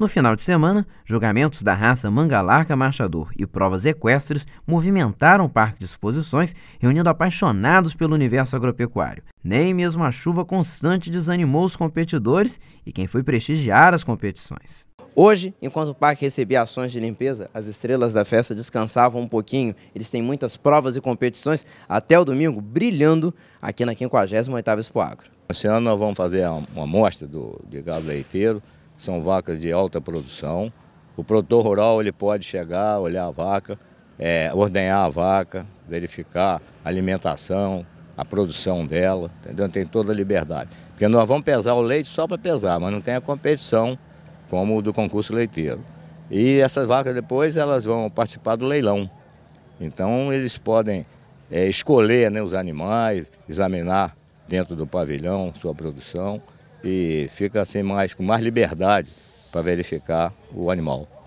No final de semana, julgamentos da raça Mangalarca marchador e provas equestres movimentaram o parque de exposições, reunindo apaixonados pelo universo agropecuário. Nem mesmo a chuva constante desanimou os competidores e quem foi prestigiar as competições. Hoje, enquanto o parque recebia ações de limpeza, as estrelas da festa descansavam um pouquinho. Eles têm muitas provas e competições até o domingo, brilhando aqui na 58ª Expo Agro. Esse ano nós vamos fazer uma amostra do, de gado leiteiro, são vacas de alta produção. O produtor rural ele pode chegar, olhar a vaca, é, ordenhar a vaca, verificar a alimentação, a produção dela, entendeu? Tem toda a liberdade. Porque nós vamos pesar o leite só para pesar, mas não tem a competição como o do concurso leiteiro. E essas vacas depois elas vão participar do leilão. Então eles podem é, escolher né, os animais, examinar dentro do pavilhão sua produção e fica assim mais, com mais liberdade para verificar o animal.